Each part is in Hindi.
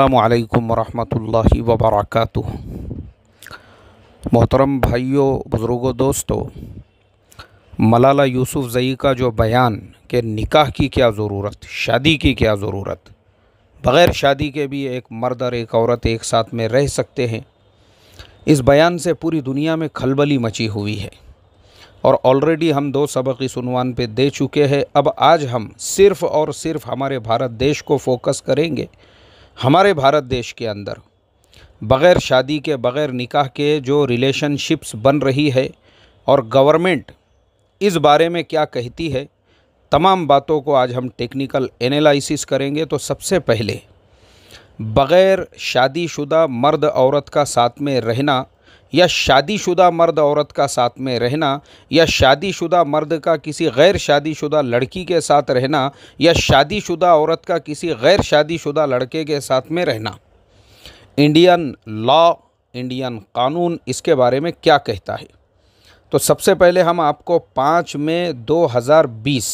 असलकम वरहमल वबरक मोहतरम भाइयों बुज़ुर्गों दोस्तों मलाला यूसुफ ज़ई का जो बयान के निकाह की क्या ज़रूरत शादी की क्या ज़रूरत बग़ैर शादी के भी एक मर्द और एक औरत एक साथ में रह सकते हैं इस बयान से पूरी दुनिया में खलबली मची हुई है और ऑलरेडी हम दो सबक इस उनवान पर दे चुके हैं अब आज हम सिर्फ़ और सिर्फ हमारे भारत देश को फोकस करेंगे हमारे भारत देश के अंदर बग़ैर शादी के बग़ैर निकाह के जो रिलेशनशिप्स बन रही है और गवर्नमेंट इस बारे में क्या कहती है तमाम बातों को आज हम टेक्निकल एनालिसिस करेंगे तो सबसे पहले बग़ैर शादीशुदा मर्द औरत का साथ में रहना या शादीशुदा मर्द औरत का साथ में रहना या शादीशुदा मर्द का किसी गैर शादीशुदा लड़की के साथ रहना या शादीशुदा औरत का किसी गैर शादीशुदा लड़के के साथ में रहना इंडियन लॉ इंडियन कानून इसके बारे में क्या कहता है तो सबसे पहले हम आपको पाँच मई 2020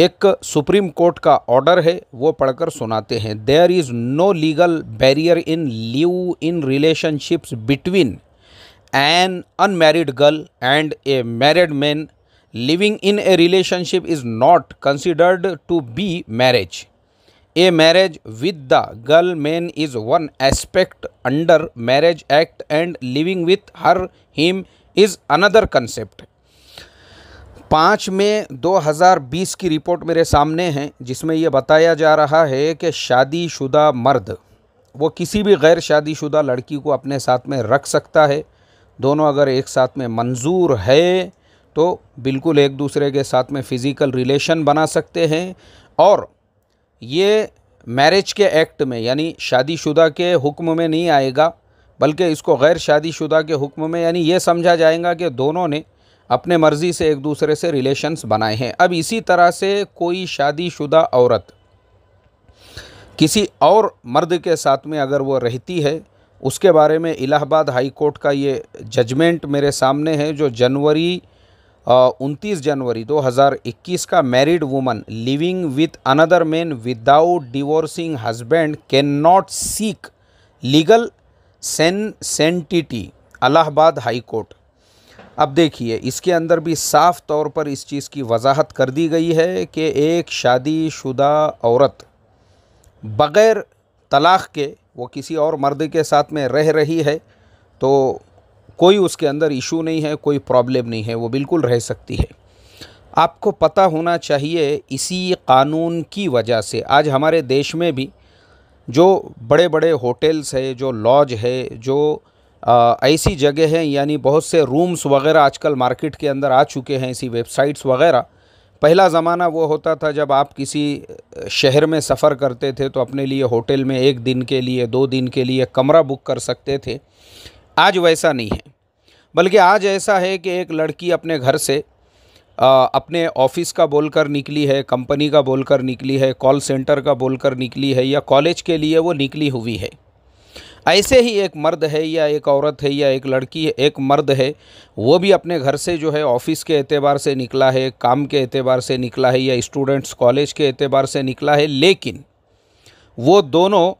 एक सुप्रीम कोर्ट का ऑर्डर है वो पढ़कर सुनाते हैं there is no legal barrier in live in relationships between an unmarried girl and a married man living in a relationship is not considered to be marriage a marriage with the girl man is one aspect under marriage act and living with her him is another concept पाँच में 2020 की रिपोर्ट मेरे सामने है जिसमें यह बताया जा रहा है कि शादीशुदा मर्द वो किसी भी गैर शादीशुदा लड़की को अपने साथ में रख सकता है दोनों अगर एक साथ में मंजूर है तो बिल्कुल एक दूसरे के साथ में फ़िज़िकल रिलेशन बना सकते हैं और ये मैरिज के एक्ट में यानी शादीशुदा के हुक्म में नहीं आएगा बल्कि इसको गैर शादीशुदा के हुक्म में यानी ये समझा जाएगा कि दोनों ने अपने मर्ज़ी से एक दूसरे से रिलेशन्स बनाए हैं अब इसी तरह से कोई शादीशुदा औरत किसी और मर्द के साथ में अगर वो रहती है उसके बारे में इलाहाबाद हाई कोर्ट का ये जजमेंट मेरे सामने है जो जनवरी उनतीस जनवरी 2021 का married woman living with another man without divorcing husband can not seek legal sanctity Allahabad high court अब देखिए इसके अंदर भी साफ़ तौर पर इस चीज़ की वजाहत कर दी गई है कि एक शादीशुदा औरत बग़ैर तलाक़ के वो किसी और मर्द के साथ में रह रही है तो कोई उसके अंदर इशू नहीं है कोई प्रॉब्लम नहीं है वो बिल्कुल रह सकती है आपको पता होना चाहिए इसी कानून की वजह से आज हमारे देश में भी जो बड़े बड़े होटल्स है जो लॉज है जो ऐसी जगह हैं यानी बहुत से रूम्स वगैरह आजकल मार्केट के अंदर आ चुके हैं ऐसी वेबसाइट्स वगैरह पहला ज़माना वो होता था जब आप किसी शहर में सफ़र करते थे तो अपने लिए होटल में एक दिन के लिए दो दिन के लिए कमरा बुक कर सकते थे आज वैसा नहीं है बल्कि आज ऐसा है कि एक लड़की अपने घर से आ, अपने ऑफिस का बोलकर निकली है कंपनी का बोलकर निकली है कॉल सेंटर का बोलकर निकली है या कॉलेज के लिए वो निकली हुई है ऐसे ही एक मर्द है या एक औरत है या एक लड़की है एक मर्द है वो भी अपने घर से जो है ऑफिस के एतबार से निकला है काम के एतबार से निकला है या स्टूडेंट्स कॉलेज के एतबार से निकला है लेकिन वो दोनों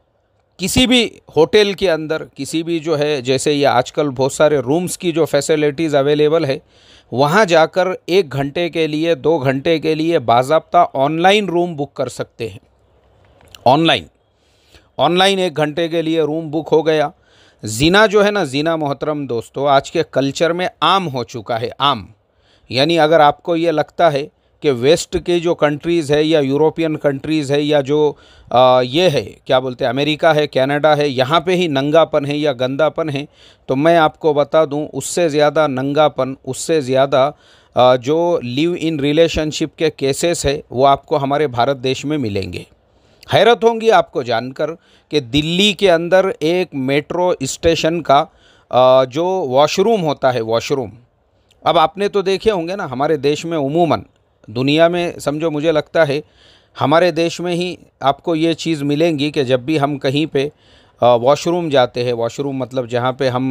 किसी भी होटल के अंदर किसी भी जो है जैसे ये आजकल बहुत सारे रूम्स की जो फैसिलिटीज़ अवेलेबल है वहाँ जाकर एक घंटे के लिए दो घंटे के लिए बाबा ऑनलाइन रूम बुक कर सकते हैं ऑनलाइन ऑनलाइन एक घंटे के लिए रूम बुक हो गया जीना जो है ना जीना मोहतरम दोस्तों आज के कल्चर में आम हो चुका है आम यानी अगर आपको ये लगता है कि वेस्ट के जो कंट्रीज़ है या यूरोपियन कंट्रीज़ है या जो आ, ये है क्या बोलते हैं अमेरिका है कनाडा है यहाँ पे ही नंगापन है या गंदापन है तो मैं आपको बता दूँ उससे ज़्यादा नंगापन उससे ज़्यादा जो लिव इन रिलेशनशिप के केसेस है वो आपको हमारे भारत देश में मिलेंगे हैरत होंगी आपको जानकर कि दिल्ली के अंदर एक मेट्रो स्टेशन का जो वॉशरूम होता है वॉशरूम अब आपने तो देखे होंगे ना हमारे देश में उमूमन दुनिया में समझो मुझे लगता है हमारे देश में ही आपको ये चीज़ मिलेंगी कि जब भी हम कहीं पे वॉशरूम जाते हैं वॉशरूम मतलब जहाँ पे हम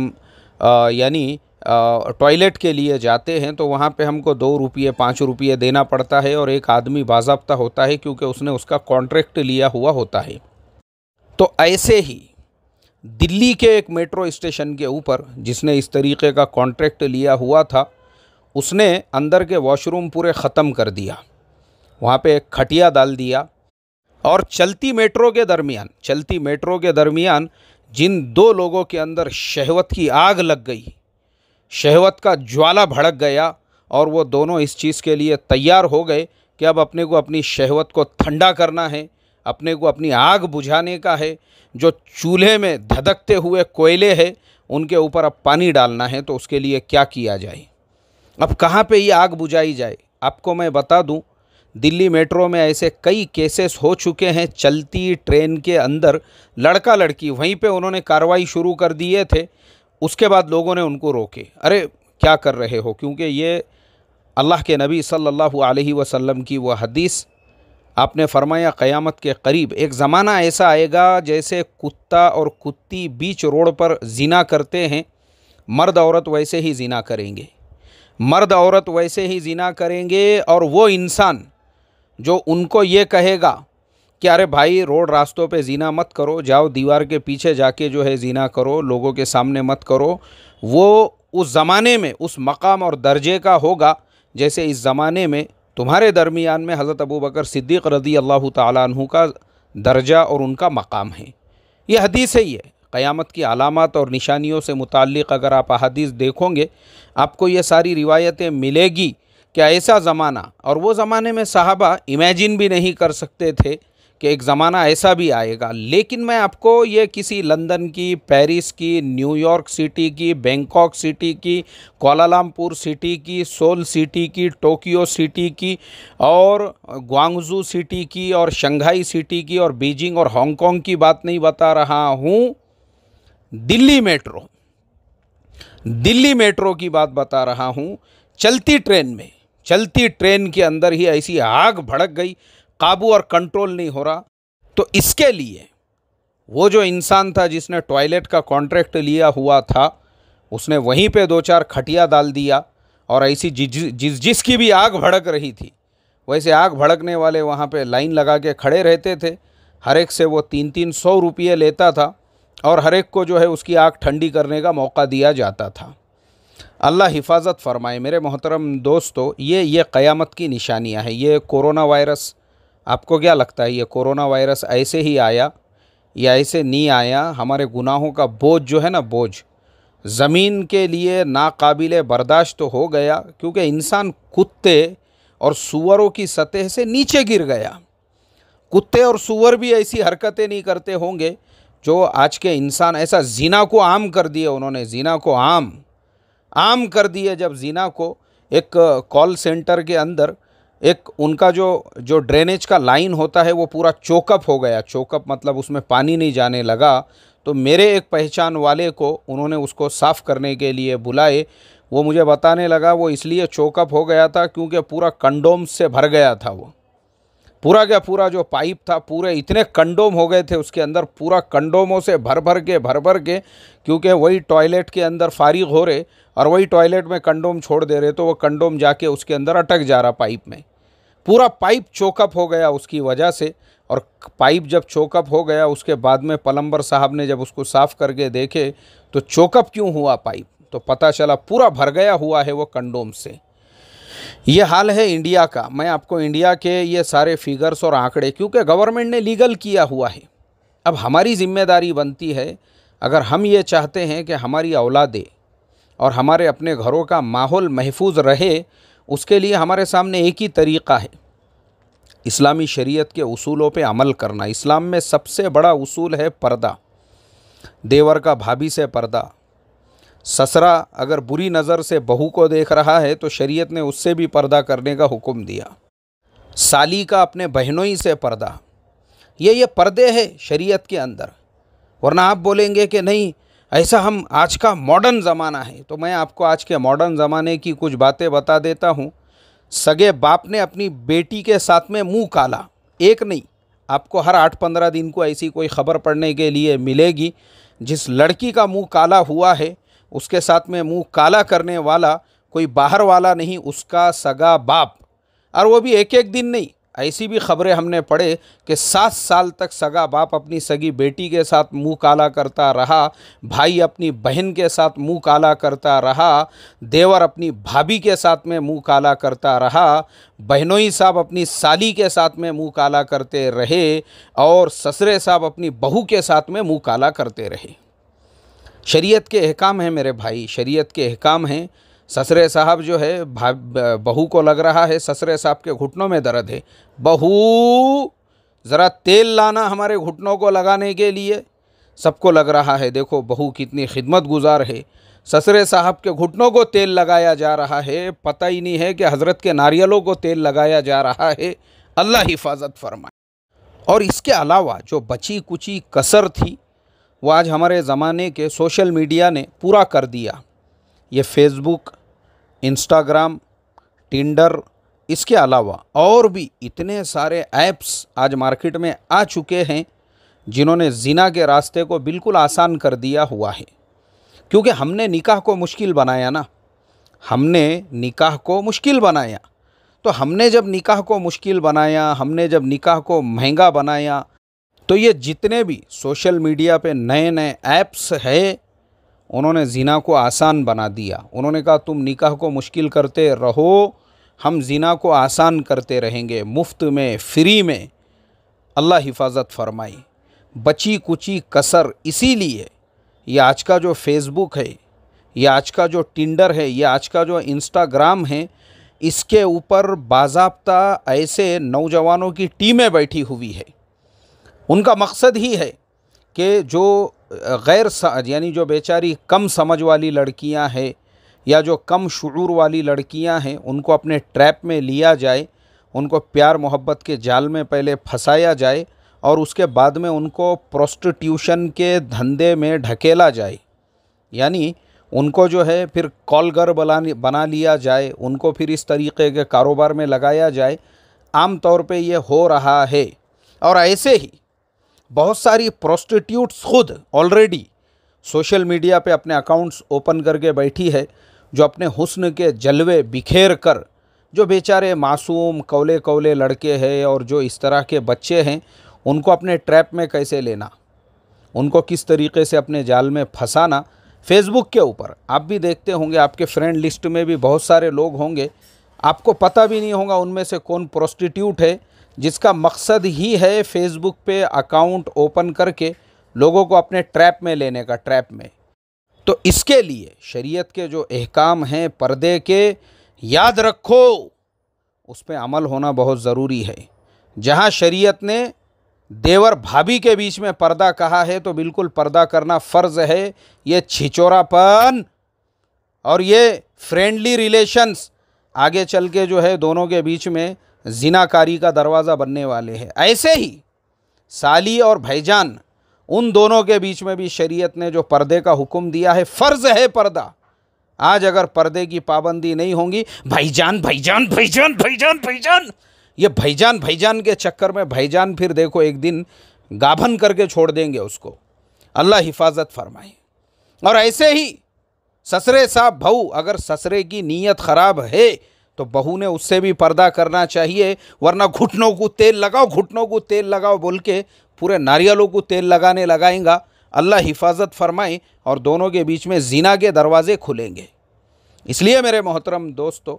यानी टॉयलेट के लिए जाते हैं तो वहाँ पे हमको दो रुपये पाँच रुपये देना पड़ता है और एक आदमी बाजाबता होता है क्योंकि उसने उसका कॉन्ट्रैक्ट लिया हुआ होता है तो ऐसे ही दिल्ली के एक मेट्रो स्टेशन के ऊपर जिसने इस तरीके का कॉन्ट्रैक्ट लिया हुआ था उसने अंदर के वॉशरूम पूरे ख़त्म कर दिया वहाँ पर एक खटिया डाल दिया और चलती मेट्रो के दरमियान चलती मेट्रो के दरमियान जिन दो लोगों के अंदर शहवत की आग लग गई शहवत का ज्वाला भड़क गया और वो दोनों इस चीज़ के लिए तैयार हो गए कि अब अपने को अपनी शहवत को ठंडा करना है अपने को अपनी आग बुझाने का है जो चूल्हे में धधकते हुए कोयले है उनके ऊपर अब पानी डालना है तो उसके लिए क्या किया जाए अब कहाँ पे ये आग बुझाई जाए आपको मैं बता दूं दिल्ली मेट्रो में ऐसे कई केसेस हो चुके हैं चलती ट्रेन के अंदर लड़का लड़की वहीं पे उन्होंने कार्रवाई शुरू कर दिए थे उसके बाद लोगों ने उनको रोके अरे क्या कर रहे हो क्योंकि ये अल्लाह के नबी सल्लल्लाहु अलैहि वसल्लम की वह हदीस आपने फरमाया क़यामत के करीब एक ज़माना ऐसा आएगा जैसे कुत्ता और कुत्ती बीच रोड पर जीना करते हैं मर्द औरत वैसे ही जीना करेंगे मर्द औरत वैसे ही जीना करेंगे और वो इंसान जो उनको ये कहेगा कि अरे भाई रोड रास्तों पे जीना मत करो जाओ दीवार के पीछे जाके जो है जीना करो लोगों के सामने मत करो वो उस ज़माने में उस मकाम और दर्जे का होगा जैसे इस ज़माने में तुम्हारे दरमियान में हज़रत अबू बकर सिद्दीक़ रदी अल्लाह तु का दर्जा और उनका मकाम है ये हदीस ही है क़यामत की अलामत और निशानियों से मुतक़ अगर आप अदीस देखोगे आपको ये सारी रिवायतें मिलेगी क्या ऐसा ज़माना और वो ज़माने में साहबा इमेजिन भी नहीं कर सकते थे कि एक ज़माना ऐसा भी आएगा लेकिन मैं आपको ये किसी लंदन की पेरिस की न्यूयॉर्क सिटी की बैंकॉक सिटी की कोलालमपुर सिटी की सोल सिटी की टोक्यो सिटी की और ग्वांगजू सिटी की और शंघाई सिटी की और बीजिंग और हांगकॉन्ग की बात नहीं बता रहा हूँ दिल्ली मेट्रो दिल्ली मेट्रो की बात बता रहा हूँ चलती ट्रेन में चलती ट्रेन के अंदर ही ऐसी आग भड़क गई काबू और कंट्रोल नहीं हो रहा तो इसके लिए वो जो इंसान था जिसने टॉयलेट का कॉन्ट्रैक्ट लिया हुआ था उसने वहीं पे दो चार खटिया डाल दिया और ऐसी जिस जिस जिसकी भी आग भड़क रही थी वैसे आग भड़कने वाले वहाँ पे लाइन लगा के खड़े रहते थे हर एक से वो तीन तीन सौ रुपये लेता था और हर एक को जो है उसकी आग ठंडी करने का मौका दिया जाता था अल्लाह हिफाजत फरमाए मेरे मोहतरम दोस्तों ये ये क़यामत की निशानियाँ हैं ये कोरोना वायरस आपको क्या लगता है ये कोरोना वायरस ऐसे ही आया या ऐसे नहीं आया हमारे गुनाहों का बोझ जो है ना बोझ ज़मीन के लिए नाकाबिल बर्दाश्त तो हो गया क्योंकि इंसान कुत्ते और सुअरों की सतह से नीचे गिर गया कुत्ते और सुअर भी ऐसी हरकतें नहीं करते होंगे जो आज के इंसान ऐसा जीना को आम कर दिए उन्होंने जीना को आम आम कर दिए जब जीना को एक कॉल सेंटर के अंदर एक उनका जो जो ड्रेनेज का लाइन होता है वो पूरा चोकअप हो गया चोकअप मतलब उसमें पानी नहीं जाने लगा तो मेरे एक पहचान वाले को उन्होंने उसको साफ़ करने के लिए बुलाए वो मुझे बताने लगा वो इसलिए चोकअप हो गया था क्योंकि पूरा कंडोम से भर गया था वो पूरा क्या पूरा जो पाइप था पूरे इतने कंडोम हो गए थे उसके अंदर पूरा कंडोमों से भर भर के भर भर के क्योंकि वही टॉयलेट के अंदर फारिग हो रहे और वही टॉयलेट में कंडोम छोड़ दे रहे तो वो कंडोम जाके उसके अंदर अटक जा रहा पाइप में पूरा पाइप चोकअप हो गया उसकी वजह से और पाइप जब चोकअप हो गया उसके बाद में पलम्बर साहब ने जब उसको साफ़ करके देखे तो चोकअप क्यों हुआ पाइप तो पता चला पूरा भर गया हुआ है वो कंडोम से ये हाल है इंडिया का मैं आपको इंडिया के ये सारे फिगर्स और आंकड़े क्योंकि गवर्नमेंट ने लीगल किया हुआ है अब हमारी जिम्मेदारी बनती है अगर हम ये चाहते हैं कि हमारी औलादे और हमारे अपने घरों का माहौल महफूज रहे उसके लिए हमारे सामने एक ही तरीक़ा है इस्लामी शरीयत के उसूलों पे अमल करना इस्लाम में सबसे बड़ा उसूल है पर्दा देवर का भाभी से पर्दा ससरा अगर बुरी नज़र से बहू को देख रहा है तो शरीयत ने उससे भी पर्दा करने का हुक्म दिया साली का अपने बहनों ही से पर्दा ये ये पर्दे है शरीयत के अंदर वरना आप बोलेंगे कि नहीं ऐसा हम आज का मॉडर्न ज़माना है तो मैं आपको आज के मॉडर्न ज़माने की कुछ बातें बता देता हूँ सगे बाप ने अपनी बेटी के साथ में मुँह काला एक नहीं आपको हर आठ पंद्रह दिन को ऐसी कोई खबर पढ़ने के लिए मिलेगी जिस लड़की का मुँह काला हुआ है उसके साथ में मुंह काला करने वाला कोई बाहर वाला नहीं उसका सगा बाप और वो भी एक एक दिन नहीं ऐसी भी खबरें हमने पढ़े कि सात साल तक सगा बाप अपनी सगी बेटी के साथ मुंह काला करता रहा भाई अपनी बहन के साथ मुंह काला करता रहा देवर अपनी भाभी के साथ में मुंह काला करता रहा बहनोई साहब अपनी साली के साथ में मुंह काला करते रहे और ससरे साहब अपनी बहू के साथ में मुंह काला करते रहे शरीयत के अहकाम हैं मेरे भाई शरीयत के अहकाम हैं ससरे साहब जो है बहू को लग रहा है ससरे साहब के घुटनों में दर्द है बहू ज़रा तेल लाना हमारे घुटनों को लगाने के लिए सबको लग रहा है देखो बहू कितनी खिदमत गुजार है ससरे साहब के घुटनों को तेल लगाया जा रहा है पता ही नहीं है कि हज़रत के नारियलों को तेल लगाया जा रहा है अल्लाह हिफाजत फरमाए और इसके अलावा जो बची कुची कसर थी वो आज हमारे ज़माने के सोशल मीडिया ने पूरा कर दिया ये फेसबुक इंस्टाग्राम टिंडर इसके अलावा और भी इतने सारे ऐप्स आज मार्केट में आ चुके हैं जिन्होंने जिना के रास्ते को बिल्कुल आसान कर दिया हुआ है क्योंकि हमने निकाह को मुश्किल बनाया ना हमने निकाह को मुश्किल बनाया तो हमने जब निकाह को मुश्किल बनाया हमने जब निकाह को महंगा बनाया तो ये जितने भी सोशल मीडिया पे नए नए ऐप्स है उन्होंने जीना को आसान बना दिया उन्होंने कहा तुम निकाह को मुश्किल करते रहो हम जीना को आसान करते रहेंगे मुफ्त में फ्री में अल्लाह हिफाजत फरमाई बची कुची कसर इसीलिए ये आज का जो फेसबुक है ये आज का जो टिंडर है ये आज का जो इंस्टाग्राम है इसके ऊपर बाजाबता ऐसे नौजवानों की टीमें बैठी हुई है उनका मकसद ही है कि जो गैर यानी जो बेचारी कम समझ वाली लड़कियां हैं या जो कम शुरू वाली लड़कियां हैं उनको अपने ट्रैप में लिया जाए उनको प्यार मोहब्बत के जाल में पहले फंसाया जाए और उसके बाद में उनको प्रोस्टिट्यूशन के धंधे में ढकेला जाए यानी उनको जो है फिर कॉलगर बना बना लिया जाए उनको फिर इस तरीके के कारोबार में लगाया जाए आम तौर पे ये हो रहा है और ऐसे ही बहुत सारी प्रोस्टिट्यूट्स खुद ऑलरेडी सोशल मीडिया पे अपने अकाउंट्स ओपन करके बैठी है जो अपने हुस्न के जलवे बिखेर कर जो बेचारे मासूम कौले कौले लड़के हैं और जो इस तरह के बच्चे हैं उनको अपने ट्रैप में कैसे लेना उनको किस तरीके से अपने जाल में फंसाना फेसबुक के ऊपर आप भी देखते होंगे आपके फ्रेंड लिस्ट में भी बहुत सारे लोग होंगे आपको पता भी नहीं होगा उनमें से कौन प्रोस्टिट्यूट है जिसका मकसद ही है फेसबुक पे अकाउंट ओपन करके लोगों को अपने ट्रैप में लेने का ट्रैप में तो इसके लिए शरीयत के जो अहकाम हैं पर्दे के याद रखो उस पर अमल होना बहुत ज़रूरी है जहाँ शरीयत ने देवर भाभी के बीच में पर्दा कहा है तो बिल्कुल पर्दा करना फ़र्ज है ये छिचोरापन और ये फ्रेंडली रिलेशंस आगे चल के जो है दोनों के बीच में जिनाकारी का दरवाज़ा बनने वाले हैं ऐसे ही साली और भाईजान उन दोनों के बीच में भी शरीयत ने जो पर्दे का हुक्म दिया है फ़र्ज़ है पर्दा आज अगर पर्दे की पाबंदी नहीं होगी भाईजान भाईजान भाईजान भाईजान भाईजान ये भाईजान भाईजान के चक्कर में भाईजान फिर देखो एक दिन गाभन करके छोड़ देंगे उसको अल्लाह हिफाजत फरमाए और ऐसे ही ससरे साहब भाऊ अगर ससरे की नीयत ख़राब है तो बहू ने उससे भी पर्दा करना चाहिए वरना घुटनों को तेल लगाओ घुटनों को तेल लगाओ बोल के पूरे नारियलों को तेल लगाने लगाएंगा अल्लाह हिफाजत फरमाए और दोनों के बीच में जीना के दरवाज़े खुलेंगे इसलिए मेरे मोहतरम दोस्तों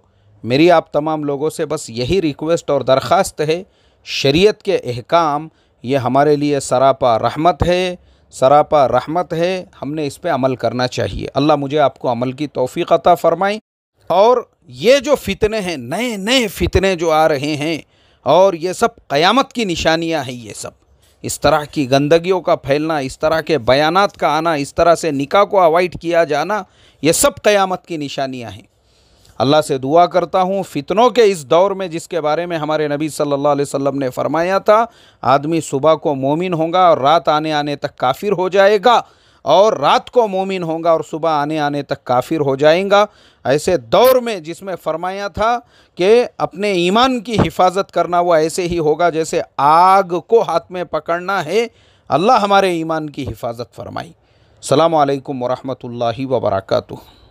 मेरी आप तमाम लोगों से बस यही रिक्वेस्ट और दरख्वास्त है शरीयत के अहकाम ये हमारे लिए सरापा रहमत है सरापा रहमत है हमने इस पर अमल करना चाहिए अल्लाह मुझे आपको अमल की तोफ़ी अता फ़रमाएँ और ये जो फितने हैं नए नए फितने जो आ रहे हैं और ये सब क़यामत की निशानियां हैं ये सब इस तरह की गंदगियों का फैलना इस तरह के बयानात का आना इस तरह से निकाह को अवॉइड किया जाना ये सब क़यामत की निशानियां हैं अल्लाह से दुआ करता हूँ फितनों के इस दौर में जिसके बारे में हमारे नबी सल्लल्लाहु अलैहि वसल्लम ने फरमाया था आदमी सुबह को मोमिन होगा और रात आने आने तक काफिर हो जाएगा और रात को मोमिन होगा और सुबह आने आने तक काफिर हो जाएगा ऐसे दौर में जिसमें फरमाया था कि अपने ईमान की हिफाजत करना वो ऐसे ही होगा जैसे आग को हाथ में पकड़ना है अल्लाह हमारे ईमान की हिफाजत फरमाई सलामकुम वरहमल वर्का